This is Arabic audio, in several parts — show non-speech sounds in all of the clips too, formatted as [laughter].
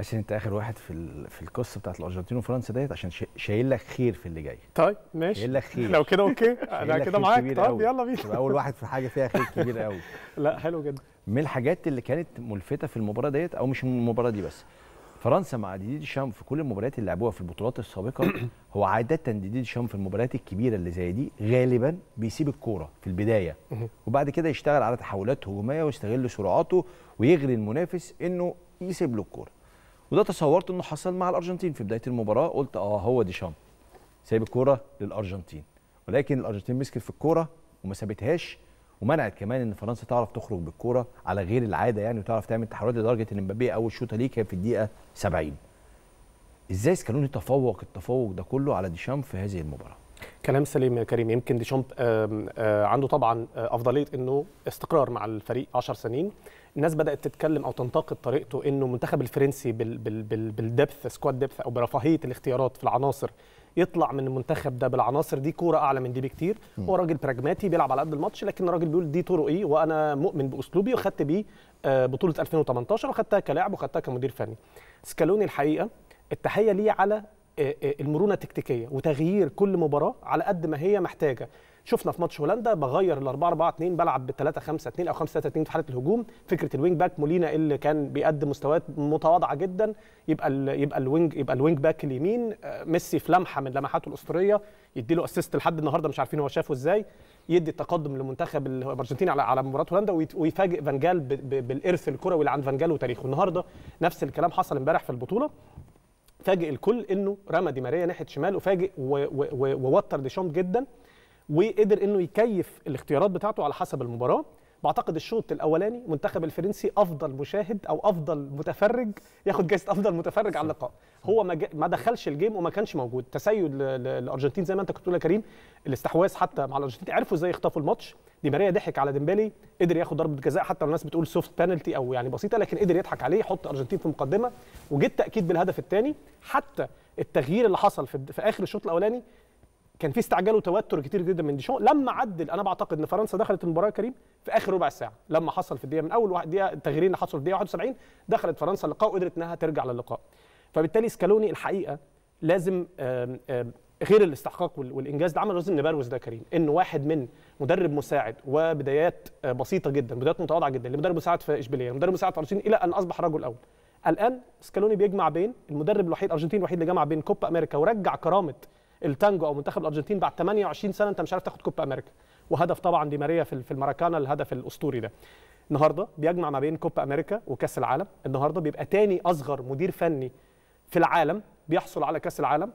عشان انت اخر واحد في في القصه بتاعت الارجنتين وفرنسا ديت عشان شايل لك خير في اللي جاي طيب ماشي شايل لك خير لو كده اوكي انا كده معاك طب يلا بينا اول واحد في حاجه فيها خير كبير قوي [laughs] لا حلو جدا من الحاجات اللي كانت ملفته في المباراه ديت او مش المباراه دي بس فرنسا مع ديدي شام في كل المباريات اللي لعبوها في البطولات السابقه [coughs] هو عاده ديدي شام في المباريات الكبيره اللي زي دي غالبا بيسيب الكوره في البدايه وبعد كده يشتغل على تحولات هجوميه ويستغل سرعاته ويغري المنافس انه يسيب له الكوره وده تصورت انه حصل مع الارجنتين في بدايه المباراه قلت اه هو ديشام سايب الكوره للارجنتين ولكن الارجنتين مسكت في الكوره وما سابتهاش ومنعت كمان ان فرنسا تعرف تخرج بالكوره على غير العاده يعني وتعرف تعمل تحولات لدرجه ان مبابي اول شوطه ليه كان في الدقيقه 70 ازاي سكالوني تفوق التفوق ده كله على ديشام في هذه المباراه كلام سليم يا كريم يمكن ديشامب آه، عنده طبعا آه، افضليه انه استقرار مع الفريق 10 سنين الناس بدات تتكلم او تنتقد طريقته انه المنتخب الفرنسي بالدبث سكواد دبث او برفاهيه الاختيارات في العناصر يطلع من المنتخب ده بالعناصر دي كوره اعلى من دي بكتير هو راجل براجماتي بيلعب على قد الماتش لكن الراجل بيقول دي طرقي إيه وانا مؤمن باسلوبي وخدت بيه آه، بطوله 2018 وخدتها كلاعب وخدتها كمدير فني سكالوني الحقيقه التحيه ليه على آه، آه، المرونه التكتيكيه وتغيير كل مباراه على قد ما هي محتاجه شفنا في ماتش هولندا بغير ال 4 4 2 بلعب ب 3 5 2 او 5 3 2 في حاله الهجوم فكره الوينج باك مولينا اللي كان بيقدم مستويات متواضعه جدا يبقى الـ يبقى الوينج يبقى الوينج باك اليمين آه، ميسي في لمحه من لمحاته الاسطوريه يدي له اسيست لحد النهارده مش عارفين هو شافه ازاي يدي التقدم لمنتخب الارجنتين على على مباراه هولندا ويفاجئ فانجال بالارث الكروي اللي عند فانجال وتاريخه النهارده نفس الكلام حصل امبارح في البطوله فاجئ الكل انه رمى دي ماريا ناحيه شمال وفاجئ ووتر ديشامب جدا وقدر انه يكيف الاختيارات بتاعته على حسب المباراه بعتقد الشوط الاولاني منتخب الفرنسي افضل مشاهد او افضل متفرج ياخد جائزه افضل متفرج على اللقاء هو ما, ما دخلش الجيم وما كانش موجود تسيد الارجنتين زي ما انت كنت بتقول يا كريم الاستحواذ حتى مع الارجنتين عرفوا ازاي يخطفوا الماتش دي ماريا ضحك على ديمبالي قدر ياخد ضربه جزاء حتى الناس بتقول سوفت بانلتي او يعني بسيطه لكن قدر يضحك عليه يحط الارجنتين في مقدمه وجه التاكيد بالهدف الثاني حتى التغيير اللي حصل في, في اخر الشوط الاولاني كان في استعجال وتوتر كتير جدا من ديشون لما عدل انا بعتقد ان فرنسا دخلت المباراه كريم في اخر ربع ساعه لما حصل في الدقيقه من اول دقيقه التغييرين اللي حصلوا في الدقيقه 71 دخلت فرنسا اللقاء وقدرت انها ترجع للقاء فبالتالي سكالوني الحقيقه لازم غير الاستحقاق والانجاز ده عمل لازم نبروز ده كريم ان واحد من مدرب مساعد وبدايات آه، بسيطه جدا بدايات متواضعه جدا لمدرب مساعد في اشبيليه مدرب مساعد في الى ان اصبح رجل اول الان سكالوني بيجمع بين المدرب الوحيد الارجنتيني الوحيد اللي جمع بين كوبا امريكا ورجع كرامه التانجو او منتخب الارجنتين بعد 28 سنه انت مش عارف تاخد كوبا امريكا وهدف طبعا دي ماريا في الماراكانا الهدف الاسطوري ده النهارده بيجمع ما بين كوبا امريكا وكاس العالم النهارده بيبقى تاني اصغر مدير فني في العالم بيحصل على كاس العالم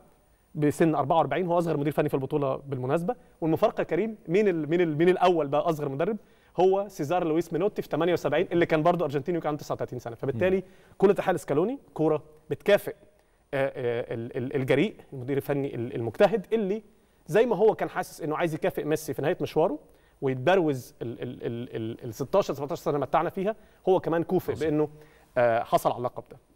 بسن 44 هو اصغر مدير فني في البطوله بالمناسبه والمفارقه كريم مين الـ مين الـ مين الاول بقى اصغر مدرب هو سيزار لويس مينوتي في 78 اللي كان برضه ارجنتيني وكان عنده 39 سنه فبالتالي كل تحالف سكالوني كوره بتكافئ آه، آه، الجريء المدير الفني المجتهد اللي زي ما هو كان حاسس انه عايز يكافئ ميسي في نهايه مشواره ويتبروز ال, ال, ال, ال 16 17 سنه متعنا فيها هو كمان كوفئ بانه آه، حصل على اللقب ده